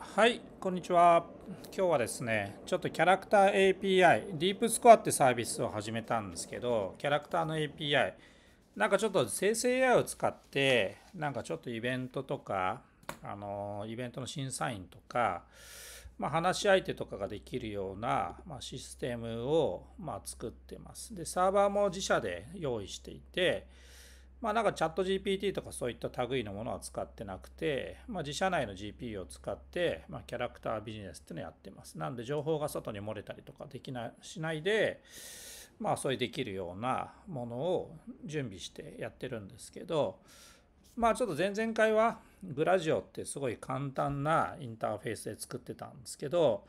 はい、こんにちは。今日はですね、ちょっとキャラクター API、ディープスコアってサービスを始めたんですけど、キャラクターの API、なんかちょっと生成 AI を使って、なんかちょっとイベントとか、あの、イベントの審査員とか、まあ、話し相手とかができるような、まあ、システムを、まあ、作ってます。で、サーバーも自社で用意していて、まあなんかチャット GPT とかそういった類のものは使ってなくて、まあ、自社内の GP u を使って、まあ、キャラクタービジネスっていうのをやってます。なんで情報が外に漏れたりとかできなしないで、まあそういうできるようなものを準備してやってるんですけど、まあちょっと前々回はグラジオってすごい簡単なインターフェースで作ってたんですけど、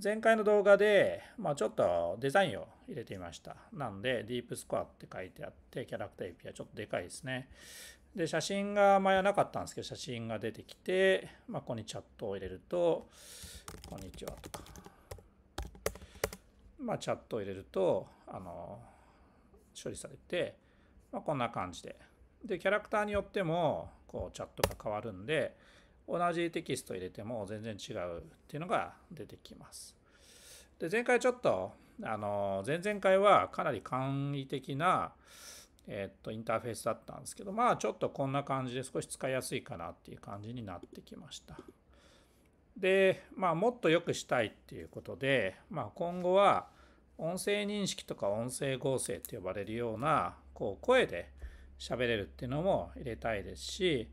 前回の動画で、まあ、ちょっとデザインを入れてみました。なんで、ディープスコアって書いてあって、キャラクター API ちょっとでかいですね。で、写真が前はなかったんですけど、写真が出てきて、まあ、ここにチャットを入れると、こんにちはとか。まあ、チャットを入れると、あの、処理されて、まあ、こんな感じで。で、キャラクターによっても、こう、チャットが変わるんで、同じテキスト入れても全然違うっていうのが出てきます。で前回ちょっとあの前々回はかなり簡易的な、えっとインターフェースだったんですけどまあちょっとこんな感じで少し使いやすいかなっていう感じになってきました。でまあもっと良くしたいっていうことで、まあ、今後は音声認識とか音声合成って呼ばれるようなこう声で喋れるっていうのも入れたいですし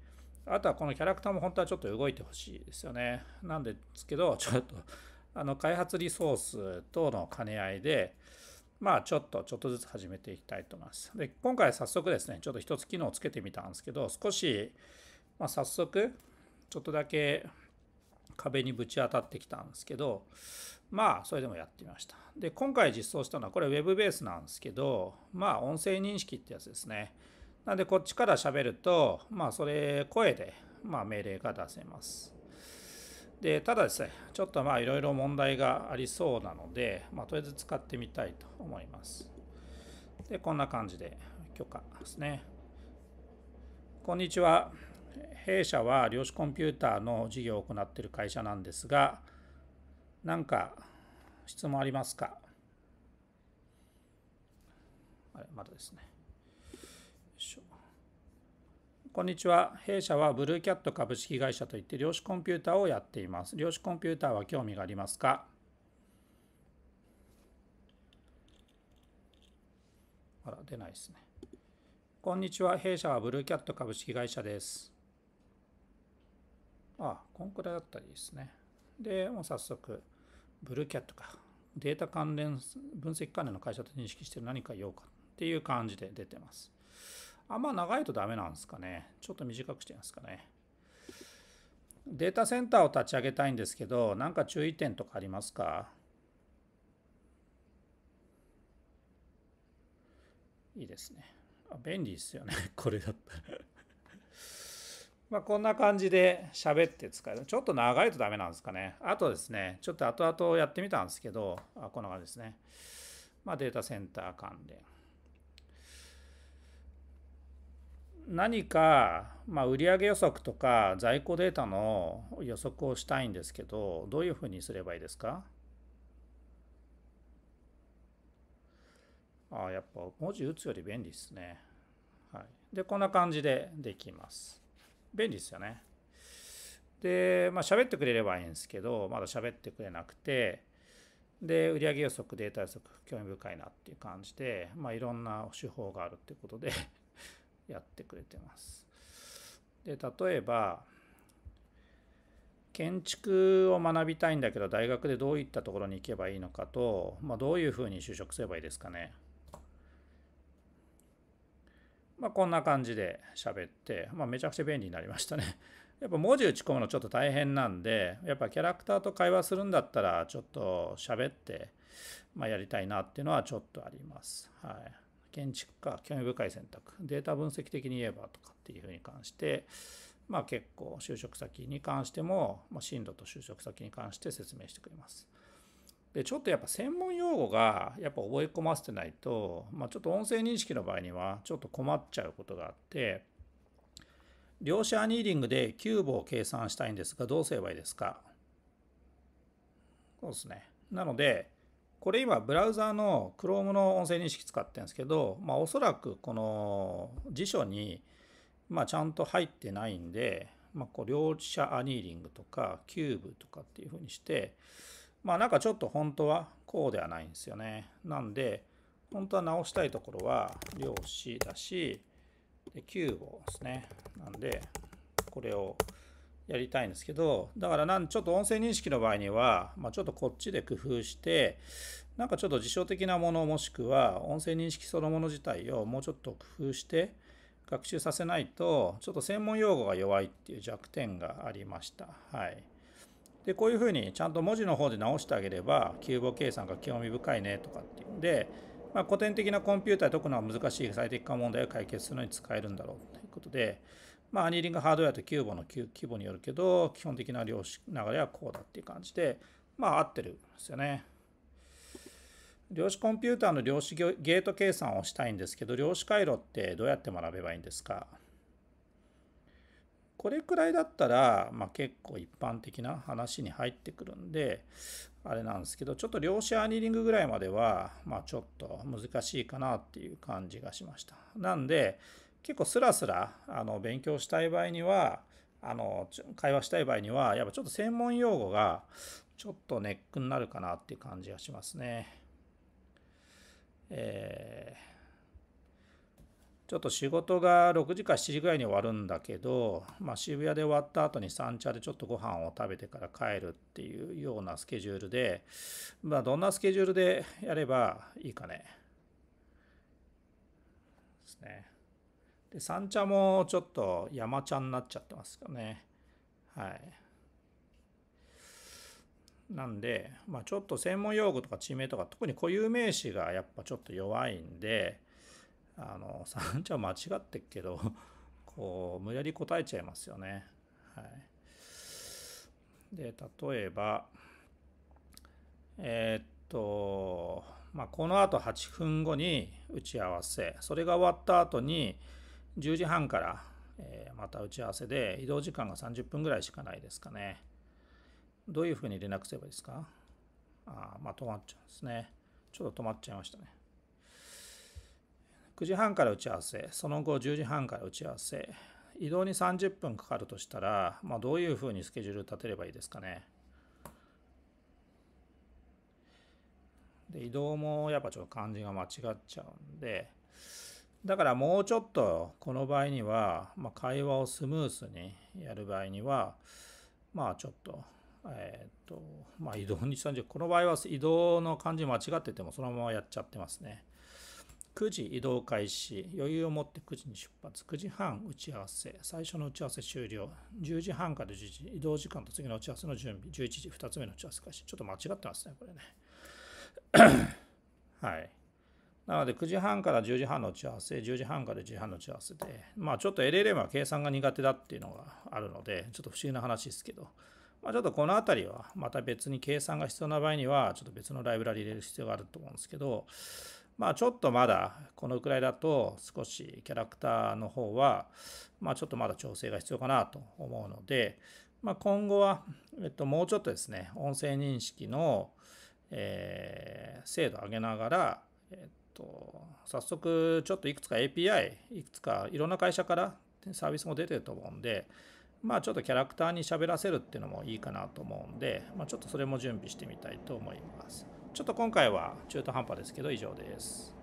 あとはこのキャラクターも本当はちょっと動いてほしいですよね。なんですけどちょっとあの開発リソース等の兼ね合いで、まあ、ちょっとちょっとずつ始めていきたいと思います。で今回早速ですね、ちょっと1つ機能をつけてみたんですけど、少し、まあ、早速、ちょっとだけ壁にぶち当たってきたんですけど、まあ、それでもやってみました。で、今回実装したのは、これ Web ベースなんですけど、まあ、音声認識ってやつですね。なんで、こっちから喋ると、まあ、それ、声で、まあ、命令が出せます。でただですねちょっとまあいろいろ問題がありそうなので、まあ、とりあえず使ってみたいと思いますでこんな感じで許可ですねこんにちは弊社は量子コンピューターの事業を行っている会社なんですが何か質問ありますかあれまだですねこんにちは。弊社はブルーキャット株式会社といって量子コンピューターをやっています。量子コンピューターは興味がありますかあら、出ないですね。こんにちは。弊社はブルーキャット株式会社です。ああ、こんくらいだったいですね。で、もう早速、ブルーキャットか。データ関連、分析関連の会社と認識してる何か用かっていう感じで出てます。あんま長いとダメなんですかね。ちょっと短くしてますかね。データセンターを立ち上げたいんですけど、なんか注意点とかありますかいいですね。便利ですよね。これだったらまあこんな感じで喋って使える。ちょっと長いとダメなんですかね。あとですね、ちょっと後々やってみたんですけど、あこんな感じですね。まあデータセンター関連。何か、まあ、売上予測とか在庫データの予測をしたいんですけどどういうふうにすればいいですかあやっぱ文字打つより便利ですね。はい、でこんな感じでできます。便利ですよね。でまあ喋ってくれればいいんですけどまだ喋ってくれなくてで売上予測データ予測興味深いなっていう感じで、まあ、いろんな手法があるっていうことでやってくれてます。で例えば建築を学びたいんだけど大学でどういったところに行けばいいのかと、まあ、どういうふうに就職すればいいですかね。まあ、こんな感じで喋って、まあ、めちゃくちゃ便利になりましたね。やっぱ文字打ち込むのちょっと大変なんで、やっぱキャラクターと会話するんだったら、ちょっと喋って、まあ、やりたいなっていうのはちょっとあります。はい。建築家興味深い選択データ分析的に言えばとかっていうふうに関してまあ結構就職先に関しても、まあ、進路と就職先に関して説明してくれます。でちょっとやっぱ専門用語がやっぱ覚え込ませてないと、まあ、ちょっと音声認識の場合にはちょっと困っちゃうことがあって量子アニーリングでキューブを計算したいんですがどうすればいいですかそうですねなのでこれ今ブラウザーの Chrome の音声認識使ってるんですけど、まあ、おそらくこの辞書に、まあ、ちゃんと入ってないんで、まあ、こう両者アニーリングとかキューブとかっていうふうにして、まあ、なんかちょっと本当はこうではないんですよね。なんで、本当は直したいところは量子だし、でキューブをですね。なんで、これをやりたいんですけど、だからなんちょっと音声認識の場合には、まあ、ちょっとこっちで工夫して、なんかちょっと辞書的なものもしくは音声認識そのもの自体をもうちょっと工夫して学習させないと、ちょっと専門用語が弱いっていう弱点がありました。はい。で、こういうふうにちゃんと文字の方で直してあげれば、キューボ計算が興味深いねとかっていうんで、まあ、古典的なコンピューターで解くのは難しい最適化問題を解決するのに使えるんだろうということで、まあ、アニーリングハードウェアとキューボの規模によるけど、基本的な量子流れはこうだっていう感じで、まあ合ってるんですよね。量子コンピューターの量子ゲート計算をしたいんですけど、量子回路ってどうやって学べばいいんですかこれくらいだったら、まあ、結構一般的な話に入ってくるんで、あれなんですけど、ちょっと量子アニーリングぐらいまでは、まあ、ちょっと難しいかなっていう感じがしました。なんで、結構スラスラあの勉強したい場合にはあの会話したい場合にはやっぱちょっと専門用語がちょっとネックになるかなっていう感じがしますね。えー、ちょっと仕事が6時か7時ぐらいに終わるんだけど、まあ、渋谷で終わった後に三茶でちょっとご飯を食べてから帰るっていうようなスケジュールで、まあ、どんなスケジュールでやればいいかね。ですね。で、三茶もちょっと山茶になっちゃってますかね。はい。なんで、まあ、ちょっと専門用語とか地名とか、特に固有名詞がやっぱちょっと弱いんで、あの、三茶間違ってっけど、こう、無理やり答えちゃいますよね。はい。で、例えば、えー、っと、まあ、このあと8分後に打ち合わせ、それが終わった後に、10時半から、えまた打ち合わせで移動時間が30分ぐらいしかないですかね。どういうふうに連絡すればいいですかあまあ止まっちゃうんですね。ちょっと止まっちゃいましたね。9時半から打ち合わせ、その後10時半から打ち合わせ、移動に30分かかるとしたら、まあ、どういうふうにスケジュール立てればいいですかね。で移動もやっぱちょっと漢字が間違っちゃうんで、だからもうちょっとこの場合には、まあ、会話をスムースにやる場合には、まあちょっと、えっ、ー、と、まあ移動に30、この場合は移動の漢字間違っててもそのままやっちゃってますね。9時移動開始、余裕を持って9時に出発、9時半打ち合わせ、最初の打ち合わせ終了、10時半から10時、移動時間と次の打ち合わせの準備、11時、2つ目の打ち合わせ開始。ちょっと間違ってますね、これね。はい。なので9時半から10時半の打ち合わせ、10時半から10時半の打ち合わせで、まあちょっと LLM は計算が苦手だっていうのがあるので、ちょっと不思議な話ですけど、まあちょっとこのあたりはまた別に計算が必要な場合には、ちょっと別のライブラリ入れる必要があると思うんですけど、まあちょっとまだこのくらいだと少しキャラクターの方は、まあちょっとまだ調整が必要かなと思うので、まあ今後は、えっと、もうちょっとですね、音声認識の、えー、精度を上げながら、えっとと、早速、ちょっといくつか API、いくつかいろんな会社からサービスも出てると思うんで、まあちょっとキャラクターに喋らせるっていうのもいいかなと思うんで、まあ、ちょっとそれも準備してみたいと思います。ちょっと今回は中途半端ですけど以上です。